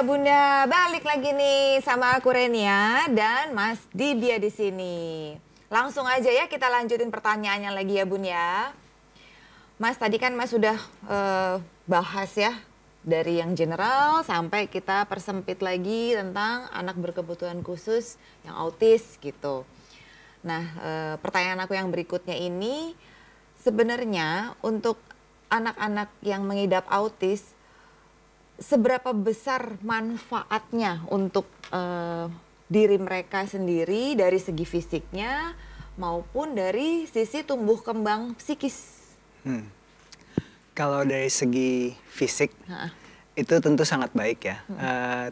ya Bunda, balik lagi nih sama aku Renia dan Mas Dibia di sini. Langsung aja ya kita lanjutin pertanyaannya lagi ya Bun ya. Mas tadi kan Mas sudah uh, bahas ya dari yang general sampai kita persempit lagi tentang anak berkebutuhan khusus yang autis gitu. Nah uh, pertanyaan aku yang berikutnya ini sebenarnya untuk anak-anak yang mengidap autis seberapa besar manfaatnya untuk uh, diri mereka sendiri dari segi fisiknya maupun dari sisi tumbuh kembang psikis. Hmm. Kalau dari segi fisik ha. itu tentu sangat baik ya. Hmm. Uh,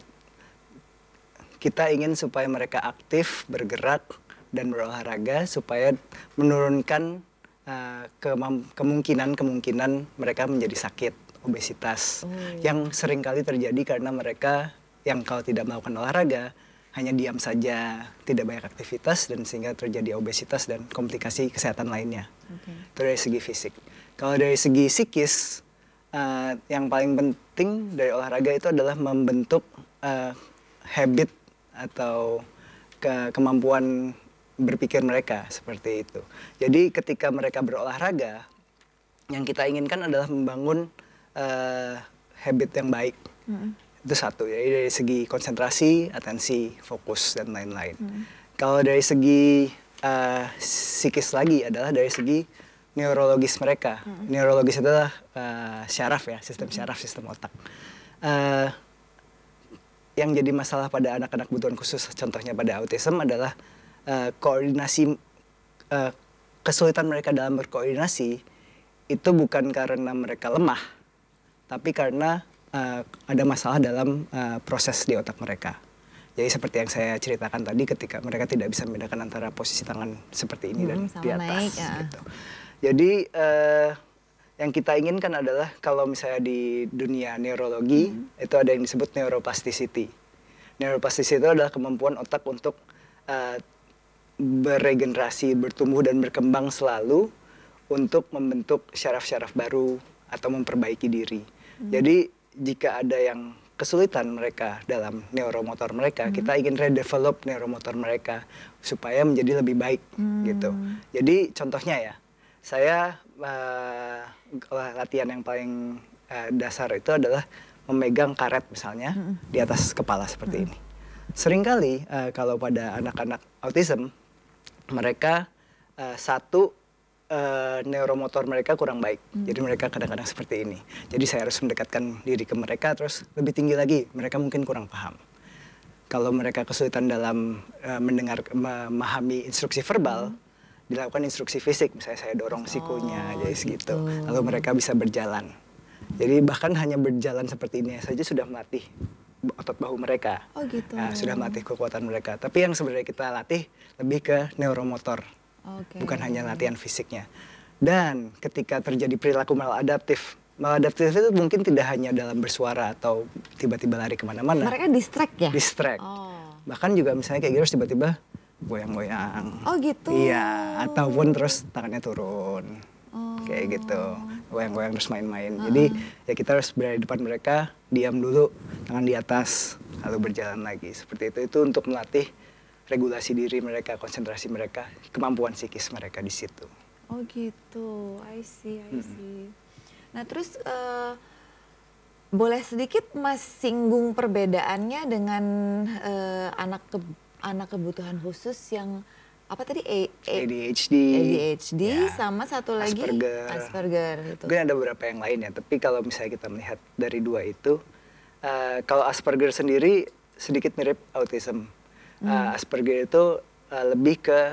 kita ingin supaya mereka aktif, bergerak dan berolahraga supaya menurunkan uh, eh, kemungkinan kemungkinan mereka menjadi sakit obesitas oh, yang yang seringkali terjadi karena mereka yang kalau tidak melakukan olahraga hanya diam saja, tidak banyak aktivitas dan sehingga terjadi obesitas dan komplikasi kesehatan lainnya. Okay. Itu dari segi fisik. Kalau dari segi psikis, uh, yang paling penting dari olahraga itu adalah membentuk uh, habit atau ke kemampuan berpikir mereka seperti itu. Jadi ketika mereka berolahraga, yang kita inginkan adalah membangun uh, habit yang baik. Mm. Itu satu. Jadi ya. dari segi konsentrasi, atensi, fokus dan lain-lain. Mm. Kalau dari segi uh, psikis lagi adalah dari segi neurologis mereka. Mm. Neurologis adalah uh, syaraf ya, sistem syaraf, sistem otak. Uh, yang jadi masalah pada anak-anak kebutuhan khusus, contohnya pada autism adalah uh, koordinasi uh, kesulitan mereka dalam berkoordinasi itu bukan karena mereka lemah, tapi karena uh, ada masalah dalam uh, proses di otak mereka. Jadi seperti yang saya ceritakan tadi, ketika mereka tidak bisa membedakan antara posisi tangan seperti ini hmm, dan di atas. Naik, ya. gitu. Jadi uh, yang kita inginkan adalah kalau misalnya di dunia neurologi hmm. itu ada yang disebut neuroplasticity. Neuroplasticity itu adalah kemampuan otak untuk uh, beregenerasi, bertumbuh dan berkembang selalu untuk membentuk syaraf-syaraf baru atau memperbaiki diri. Hmm. Jadi jika ada yang kesulitan mereka dalam neuromotor mereka, hmm. kita ingin redevelop neuromotor mereka supaya menjadi lebih baik hmm. gitu. Jadi contohnya ya, saya uh, latihan yang paling uh, dasar itu adalah memegang karet misalnya hmm. di atas kepala seperti hmm. ini. Seringkali uh, kalau pada anak-anak autism mereka uh, satu uh, neuromotor mereka kurang baik. Hmm. Jadi mereka kadang-kadang seperti ini. Jadi saya harus mendekatkan diri ke mereka terus lebih tinggi lagi. Mereka mungkin kurang paham. Kalau mereka kesulitan dalam uh, mendengar memahami instruksi verbal, hmm. dilakukan instruksi fisik. Misalnya saya dorong sikunya, oh, jadi ya, segitu. Gitu. Lalu mereka bisa berjalan. Jadi bahkan hanya berjalan seperti ini saja sudah melatih otot bahu mereka. Oh gitu. Nah, sudah melatih kekuatan mereka. Tapi yang sebenarnya kita latih lebih ke neuromotor okay. bukan hanya latihan fisiknya. Dan ketika terjadi perilaku maladaptif, maladaptif itu mungkin tidak hanya dalam bersuara atau tiba-tiba lari kemana-mana. Mereka distract ya? Distract. Oh. Bahkan juga misalnya kayak gitu harus tiba-tiba goyang-goyang. Oh gitu? Iya, ataupun terus tangannya turun. Oh. Kayak gitu, goyang-goyang terus main-main. Uh. Jadi ya kita harus berada di depan mereka, diam dulu, tangan di atas, lalu berjalan lagi. Seperti itu, itu untuk melatih regulasi diri mereka, konsentrasi mereka, kemampuan psikis mereka di situ. Oh gitu, I see, I see. Nah terus uh, boleh sedikit mas singgung perbedaannya dengan uh, anak ke anak kebutuhan khusus yang apa tadi A, A, ADHD, ADHD ya, sama satu lagi Asperger. Asperger gitu. Mungkin ada beberapa yang lain ya, tapi kalau misalnya kita melihat dari dua itu, uh, kalau Asperger sendiri sedikit mirip autism Uh, Asperger itu uh, lebih ke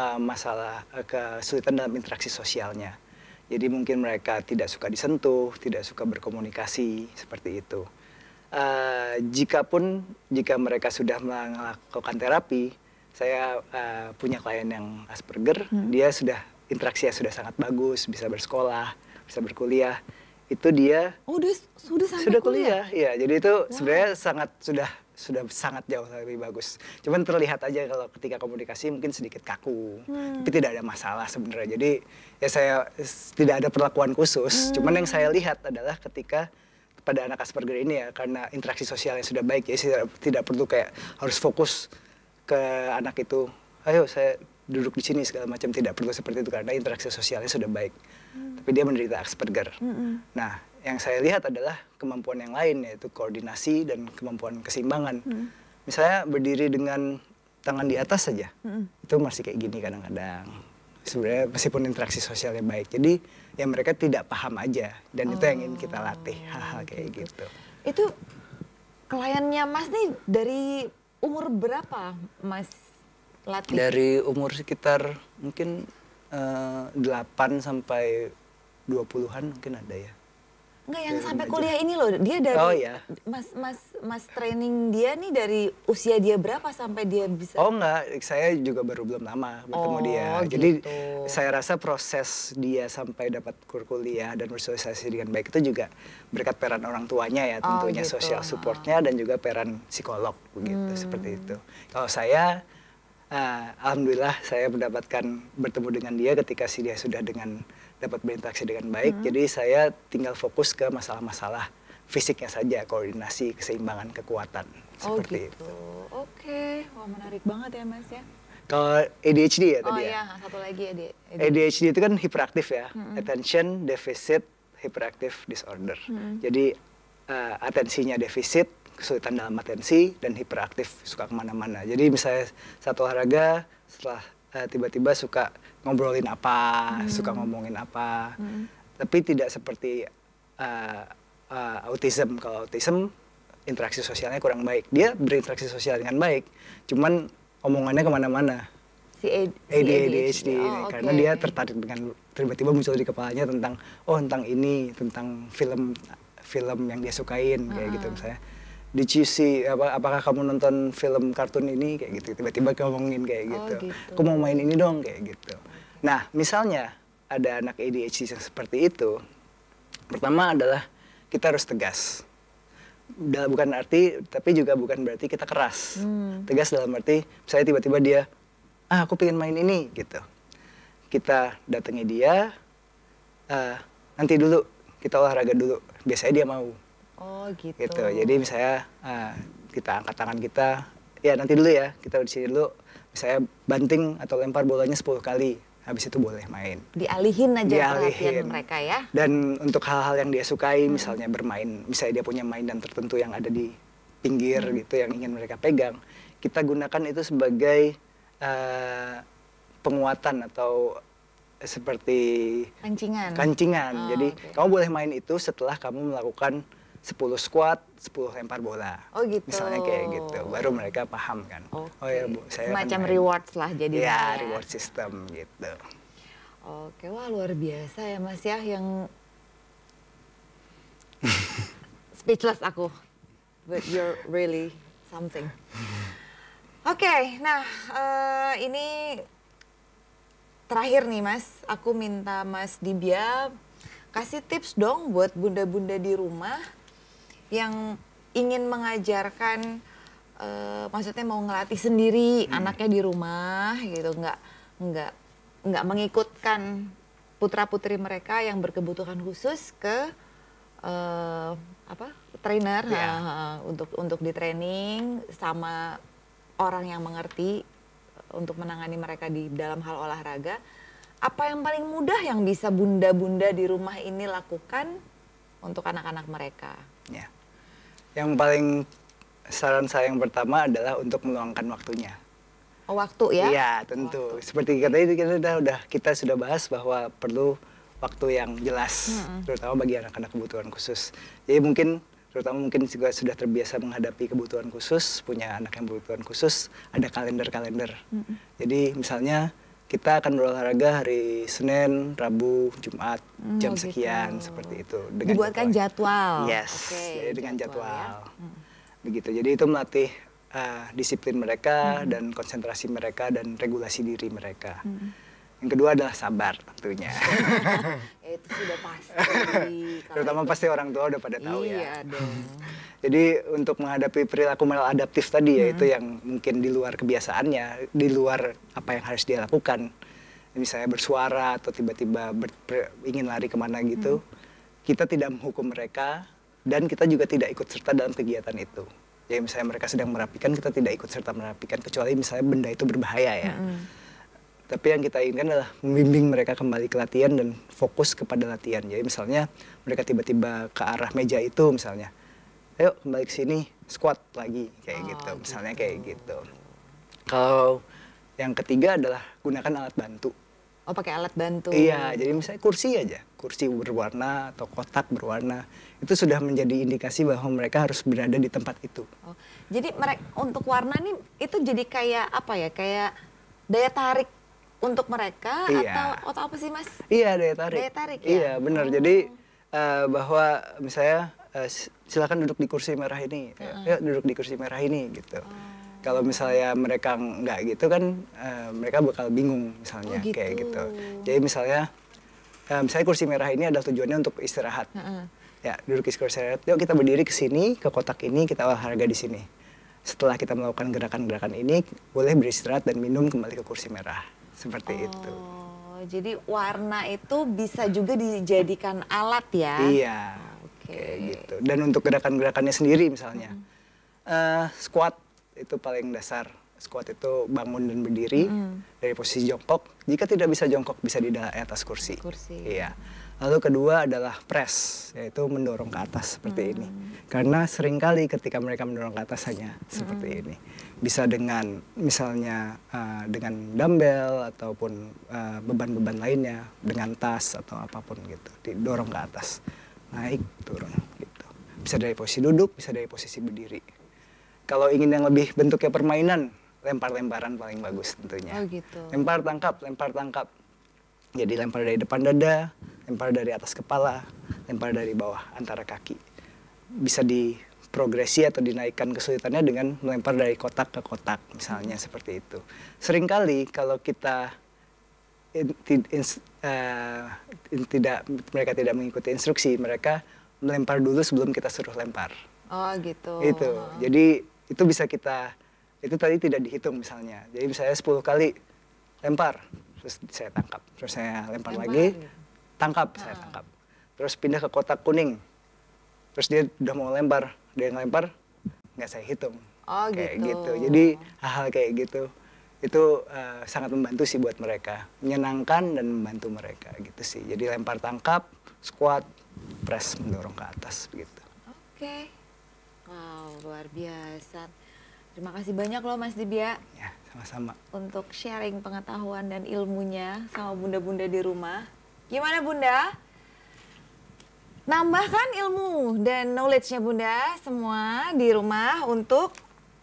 uh, masalah uh, kesulitan dalam interaksi sosialnya. Jadi mungkin mereka tidak suka disentuh, tidak suka berkomunikasi seperti itu. Uh, jikapun jika mereka sudah melakukan terapi, saya uh, punya klien yang Asperger, hmm. dia sudah interaksinya sudah sangat bagus, bisa bersekolah, bisa berkuliah. Itu dia. Oh, dia sudah sudah kuliah. kuliah. Ya, jadi itu wow. sebenarnya sangat sudah sudah sangat jauh lebih bagus. Cuman terlihat aja kalau ketika komunikasi mungkin sedikit kaku, hmm. tapi tidak ada masalah sebenarnya. Jadi ya saya tidak ada perlakuan khusus. Hmm. Cuman yang saya lihat adalah ketika pada anak Asperger ini ya karena interaksi sosialnya sudah baik ya tidak perlu kayak harus fokus ke anak itu. Ayo saya duduk di sini segala macam tidak perlu seperti itu karena interaksi sosialnya sudah baik. Hmm. Tapi dia menderita Asperger. Hmm. Nah yang saya lihat adalah kemampuan yang lain yaitu koordinasi dan kemampuan keseimbangan. Hmm. Misalnya berdiri dengan tangan di atas saja, hmm. itu masih kayak gini kadang-kadang. Sebenarnya meskipun interaksi sosialnya baik, jadi ya mereka tidak paham aja dan oh. itu yang ingin kita latih, oh, hal-hal kayak gitu. Itu kliennya Mas nih dari umur berapa Mas latih? Dari umur sekitar mungkin uh, eh, 8 sampai 20-an mungkin ada ya. Enggak yang dari sampai kuliah ini loh, dia dari oh, iya. mas mas mas training dia nih dari usia dia berapa sampai dia bisa? Oh enggak, saya juga baru belum lama bertemu oh, dia. Gitu. Jadi saya rasa proses dia sampai dapat kur kuliah dan bersosialisasi dengan baik itu juga berkat peran orang tuanya ya oh, tentunya oh, gitu. sosial supportnya dan juga peran psikolog begitu hmm. seperti itu. Kalau saya uh, alhamdulillah saya mendapatkan bertemu dengan dia ketika si dia sudah dengan dapat berinteraksi dengan baik. Hmm. Jadi saya tinggal fokus ke masalah-masalah fisiknya saja, koordinasi, keseimbangan, kekuatan. Oh seperti gitu. itu. Oke, wah menarik banget ya Mas ya. Kalau ADHD ya oh, tadi ya. Oh iya, satu lagi ADHD. ADHD itu kan hiperaktif ya, hmm. attention deficit hyperactive disorder. Hmm. Jadi uh, atensinya defisit, kesulitan dalam atensi dan hiperaktif suka kemana-mana. Jadi misalnya satu olahraga setelah eh, tiba-tiba uh, tiba -tiba suka ngobrolin apa, hmm. suka ngomongin apa. Hmm. Tapi tidak seperti uh, uh, autism. Kalau autism interaksi sosialnya kurang baik. Dia berinteraksi sosial dengan baik, cuman omongannya kemana-mana. Si AD, ADHD, ADHD oh, karena dia tertarik dengan tiba-tiba muncul di kepalanya tentang oh tentang ini, tentang film film yang dia sukain kayak uh -huh. gitu ah. misalnya did you see apa, apakah kamu nonton film kartun ini kayak gitu tiba-tiba ngomongin kayak oh, gitu. Oh, gitu aku mau main ini dong kayak gitu Nah, misalnya ada anak ADHD yang seperti itu, pertama adalah kita harus tegas. Dalam, bukan arti, tapi juga bukan berarti kita keras. Hmm. Tegas dalam arti, saya tiba-tiba dia, ah aku pengen main ini, gitu. Kita datangi dia, uh, nanti dulu, kita olahraga dulu. Biasanya dia mau. Oh gitu. gitu. Jadi misalnya uh, kita angkat tangan kita, ya nanti dulu ya, kita di sini dulu. Misalnya banting atau lempar bolanya 10 kali habis itu boleh main. Dialihin aja Dialihin. perhatian mereka ya. Dan untuk hal-hal yang dia sukai, hmm. misalnya bermain, misalnya dia punya mainan tertentu yang ada di pinggir hmm. gitu yang ingin mereka pegang, kita gunakan itu sebagai uh, penguatan atau seperti kancingan. Kancingan. Oh, Jadi okay. kamu boleh main itu setelah kamu melakukan 10 squat, 10 lempar bola. Oh gitu. Misalnya kayak gitu. Baru mereka paham kan. Okay. Oh ya Bu, saya Semacam kan rewards lah jadi. Ya, iya, ya, reward system gitu. Oke, wah luar biasa ya Mas ya yang speechless aku. But you're really something. Oke, okay, nah uh, ini terakhir nih Mas, aku minta Mas Dibia kasih tips dong buat bunda-bunda di rumah yang ingin mengajarkan uh, maksudnya mau ngelatih sendiri hmm. anaknya di rumah gitu nggak nggak nggak mengikutkan putra putri mereka yang berkebutuhan khusus ke uh, apa trainer yeah. uh, untuk untuk di training sama orang yang mengerti eh, untuk menangani mereka di dalam hal olahraga apa yang paling mudah yang bisa bunda-bunda di rumah ini lakukan untuk anak-anak mereka? Yeah. Yang paling saran saya yang pertama adalah untuk meluangkan waktunya. Oh, waktu ya? Iya, tentu. Waktu. Seperti itu kita sudah, kita sudah bahas bahwa perlu waktu yang jelas, -hmm. terutama bagi anak-anak kebutuhan khusus. Jadi mungkin terutama mungkin juga sudah terbiasa menghadapi kebutuhan khusus, punya anak yang kebutuhan khusus, ada kalender-kalender. -hmm. Jadi misalnya kita akan berolahraga hari Senin, Rabu, Jumat hmm, jam oh gitu. sekian seperti itu. Dengan Dibuatkan jadwal. jadwal. Yes, okay, jadi dengan jadwal. Ya. jadwal. Ya. Begitu. Jadi itu melatih uh, disiplin mereka hmm. dan konsentrasi mereka dan regulasi diri mereka. Hmm. Yang kedua adalah sabar tentunya. itu sudah pasti. Terutama itu. pasti orang tua udah pada tahu iya ya. Iya dong. Jadi untuk menghadapi perilaku maladaptif tadi hmm. ya itu hmm. yang mungkin di luar kebiasaannya, di luar apa yang harus dia lakukan. Misalnya bersuara atau tiba-tiba ingin lari kemana gitu. Hmm. Kita tidak menghukum mereka dan kita juga tidak ikut serta dalam kegiatan itu. Jadi misalnya mereka sedang merapikan, kita tidak ikut serta merapikan kecuali misalnya benda itu berbahaya ya. Hmm tapi yang kita inginkan adalah membimbing mereka kembali ke latihan dan fokus kepada latihan. Jadi misalnya mereka tiba-tiba ke arah meja itu misalnya, ayo kembali ke sini squat lagi kayak oh, gitu. Misalnya gitu. kayak gitu. Kalau yang ketiga adalah gunakan alat bantu. Oh pakai alat bantu. Iya, jadi misalnya kursi aja, kursi berwarna atau kotak berwarna itu sudah menjadi indikasi bahwa mereka harus berada di tempat itu. Oh, jadi mereka untuk warna nih itu jadi kayak apa ya? Kayak daya tarik untuk mereka iya. atau atau apa sih mas? Iya daya tarik. Daya tarik ya. Iya benar. Oh. Jadi uh, eh, bahwa misalnya uh, silakan duduk di kursi merah ini, uh ya, -huh. yuk duduk di kursi merah ini gitu. Oh. Kalau misalnya mereka nggak gitu kan uh, mereka bakal bingung misalnya oh, gitu. kayak gitu. Jadi misalnya uh, misalnya kursi merah ini adalah tujuannya untuk istirahat. Uh -huh. Ya duduk di kursi merah. Yuk kita berdiri ke sini ke kotak ini kita olahraga di sini. Setelah kita melakukan gerakan-gerakan ini, boleh beristirahat dan minum kembali ke kursi merah seperti oh, itu. Jadi warna itu bisa juga dijadikan alat ya? Iya. Oke. Okay. Gitu. Dan untuk gerakan-gerakannya sendiri misalnya, hmm. uh, squat itu paling dasar. Squat itu bangun dan berdiri hmm. dari posisi jongkok. Jika tidak bisa jongkok, bisa di atas kursi. Kursi. Iya. Lalu kedua adalah press, yaitu mendorong ke atas seperti hmm. ini. Karena seringkali ketika mereka mendorong ke atas hanya seperti hmm. ini bisa dengan misalnya uh, dengan dumbbell ataupun eh, beban-beban uh, lainnya dengan tas atau apapun gitu didorong ke atas naik turun gitu bisa dari posisi duduk bisa dari posisi berdiri kalau ingin yang lebih bentuknya permainan lempar-lemparan paling bagus tentunya oh, gitu. lempar tangkap lempar tangkap jadi lempar dari depan dada lempar dari atas kepala lempar dari bawah antara kaki bisa di progresi atau dinaikkan kesulitannya dengan melempar dari kotak ke kotak misalnya seperti itu. Seringkali kalau kita in, in, uh, eh, in, tidak mereka tidak mengikuti instruksi, mereka melempar dulu sebelum kita suruh lempar. Oh gitu. Itu. Jadi itu bisa kita itu tadi tidak dihitung misalnya. Jadi misalnya 10 kali lempar terus saya tangkap, terus saya lempar, lempar lagi, gitu. tangkap, nah. saya ah. tangkap. Terus pindah ke kotak kuning. Terus dia udah mau lempar, dia yang lempar nggak saya hitung oh, kayak gitu. gitu jadi hal-hal kayak gitu itu uh, sangat membantu sih buat mereka menyenangkan dan membantu mereka gitu sih jadi lempar tangkap squat press mendorong ke atas begitu oke okay. wow luar biasa Terima kasih banyak loh Mas Dibia. Ya, sama-sama. Untuk sharing pengetahuan dan ilmunya sama bunda-bunda di rumah. Gimana bunda? Nambahkan ilmu dan knowledge-nya Bunda semua di rumah untuk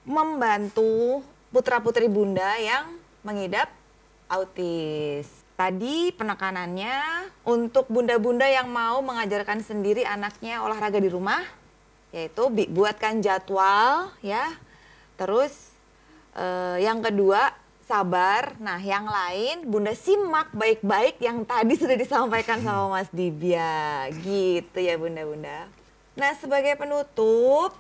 membantu putra-putri Bunda yang mengidap autis. Tadi penekanannya untuk bunda-bunda yang mau mengajarkan sendiri anaknya olahraga di rumah, yaitu buatkan jadwal ya. Terus eh, yang kedua sabar. Nah, yang lain Bunda simak baik-baik yang tadi sudah disampaikan sama Mas Dibya. Gitu ya Bunda-bunda. Nah, sebagai penutup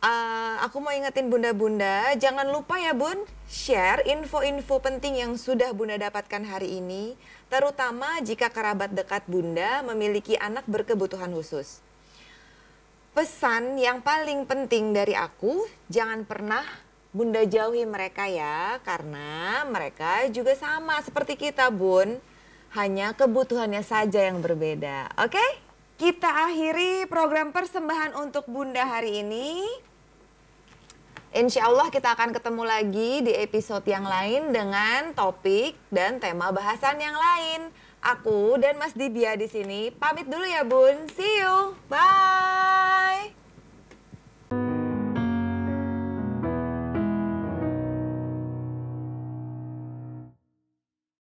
uh, aku mau ingetin Bunda-bunda, jangan lupa ya Bun, share info-info penting yang sudah Bunda dapatkan hari ini, terutama jika kerabat dekat Bunda memiliki anak berkebutuhan khusus. Pesan yang paling penting dari aku, jangan pernah Bunda jauhi mereka ya, karena mereka juga sama seperti kita, Bun. Hanya kebutuhannya saja yang berbeda. Oke? Okay? Kita akhiri program persembahan untuk Bunda hari ini. Insya Allah kita akan ketemu lagi di episode yang lain dengan topik dan tema bahasan yang lain. Aku dan Mas Dibia di sini pamit dulu ya Bun. See you. Bye.